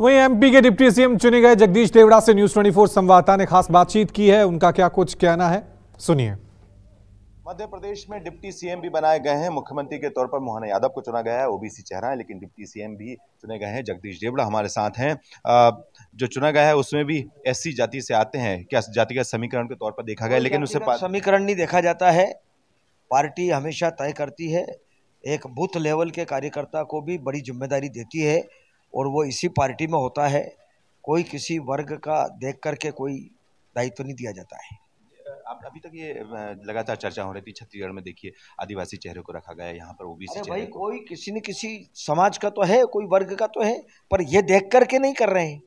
वहीं एमपी के deputy CM चुने गए जगदीश देवड़ा से न्यूज 24 संवाददाता ने खास बातचीत की है उनका क्या कुछ कहना है सुनिए मध्य प्रदेश में डिप्टी सीएम भी बनाए गए हैं मुख्यमंत्री के तौर पर मोहन यादव को चुना गया है ओबीसी चेहरा है लेकिन डिप्टी सीएम भी चुने गए हैं जगदीश देवड़ा हमारे साथ हैं जो चुना गया है उसमें भी एस जाति से आते हैं क्या जाति का समीकरण के तौर पर देखा गया लेकिन उसे समीकरण नहीं देखा जाता है पार्टी हमेशा तय करती है एक बूथ लेवल के कार्यकर्ता को भी बड़ी जिम्मेदारी देती है और वो इसी पार्टी में होता है कोई किसी वर्ग का देख करके कोई दायित्व तो नहीं दिया जाता है आप अभी तक ये लगातार चर्चा हो रही थी छत्तीसगढ़ में देखिए आदिवासी चेहरे को रखा गया यहाँ पर ओबीसी भाई कोई किसी न किसी समाज का तो है कोई वर्ग का तो है पर ये देख करके नहीं कर रहे हैं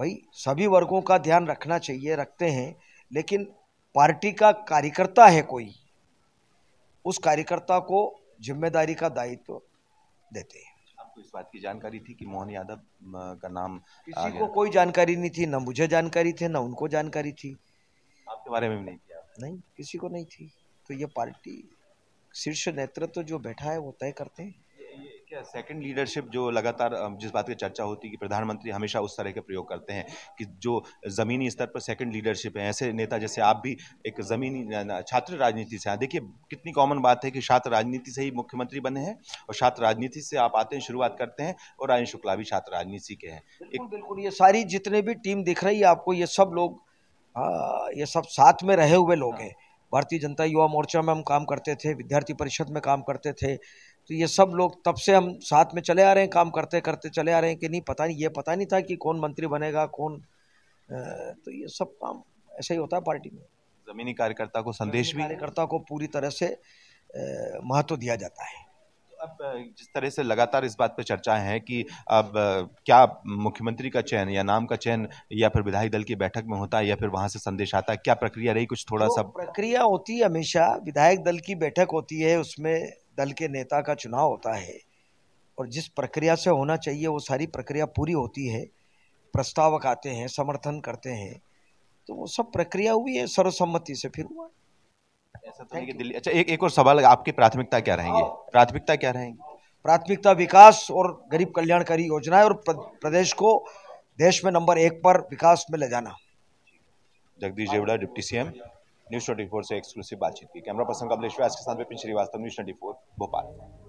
भाई सभी वर्गों का ध्यान रखना चाहिए रखते हैं लेकिन पार्टी का कार्यकर्ता है कोई उस कार्यकर्ता को जिम्मेदारी का दायित्व तो देते हैं आपको इस बात की जानकारी थी कि मोहन यादव का नाम किसी को कोई जानकारी नहीं थी ना मुझे जानकारी थी ना उनको जानकारी थी आपके बारे में भी नहीं थी नहीं किसी को नहीं थी तो ये पार्टी शीर्ष नेतृत्व तो जो बैठा है वो तय करते हैं क्या सेकंड लीडरशिप जो लगातार जिस बात की चर्चा होती है कि प्रधानमंत्री हमेशा उस तरह के प्रयोग करते हैं कि जो ज़मीनी स्तर पर सेकंड लीडरशिप है ऐसे नेता जैसे आप भी एक ज़मीनी छात्र राजनीति से हैं देखिए कितनी कॉमन बात है कि छात्र राजनीति से ही मुख्यमंत्री बने हैं और छात्र राजनीति से आप आते हैं शुरुआत करते हैं और राजन शुक्ला भी छात्र राजनीति के हैं बिल्कुल बिल्कुल ये सारी जितने भी टीम दिख रही है आपको ये सब लोग ये सब साथ में रहे हुए लोग हैं हाँ। भारतीय जनता युवा मोर्चा में हम काम करते थे विद्यार्थी परिषद में काम करते थे तो ये सब लोग तब से हम साथ में चले आ रहे हैं काम करते करते चले आ रहे हैं कि नहीं पता नहीं ये पता नहीं था कि कौन मंत्री बनेगा कौन तो ये सब काम ऐसा ही होता है पार्टी में जमीनी कार्यकर्ता को संदेश भी कार्यकर्ता को पूरी तरह से महत्व दिया जाता है तो अब जिस तरह से लगातार इस बात पर चर्चाएं हैं कि अब क्या मुख्यमंत्री का चयन या नाम का चयन या फिर विधायक दल की बैठक में होता है या फिर वहां से संदेश आता है क्या प्रक्रिया रही कुछ थोड़ा तो सा प्रक्रिया होती है हमेशा विधायक दल की बैठक होती है उसमें दल के नेता का चुनाव होता है और जिस प्रक्रिया से होना चाहिए वो सारी प्रक्रिया पूरी होती है प्रस्तावक आते हैं समर्थन करते हैं तो वो सब प्रक्रिया हुई है सर्वसम्मति से फिर हुआ ऐसा तो नहीं दिल्ली अच्छा एक एक और सवाल आपकी प्राथमिकता क्या रहेंगी हाँ। प्राथमिकता क्या रहेंगी प्राथमिकता विकास और गरीब कल्याणकारी योजनाएं और प्रदेश को देश में नंबर एक पर विकास में ले जाना Jagdish Jewda deputy CM news twenty से एक्सक्लूसिव बातचीत की कैमरा पर्सन कमलेश व्यास के साथ Vipin Srivastava news twenty four Bhopal